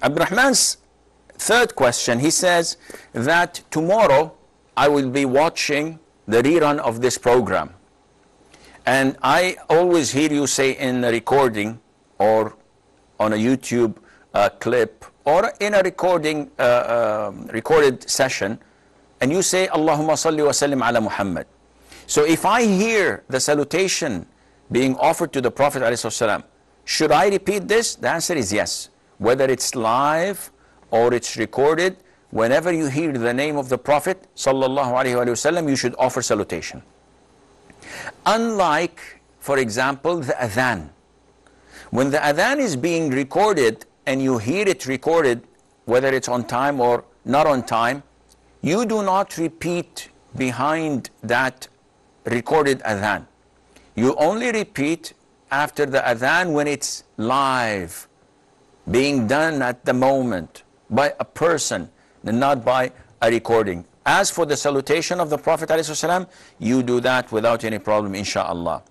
Abdurrahman's third question, he says that tomorrow I will be watching the rerun of this program. And I always hear you say in a recording or on a YouTube uh, clip or in a recording, uh, uh, recorded session, and you say, Allahumma salli wa sallim ala Muhammad. So if I hear the salutation being offered to the Prophet ﷺ, should I repeat this? The answer is yes whether it's live or it's recorded, whenever you hear the name of the Prophet وسلم, you should offer salutation. Unlike, for example, the adhan. When the adhan is being recorded and you hear it recorded, whether it's on time or not on time, you do not repeat behind that recorded adhan. You only repeat after the adhan when it's live being done at the moment by a person and not by a recording. As for the salutation of the Prophet ﷺ, you do that without any problem, insha'Allah.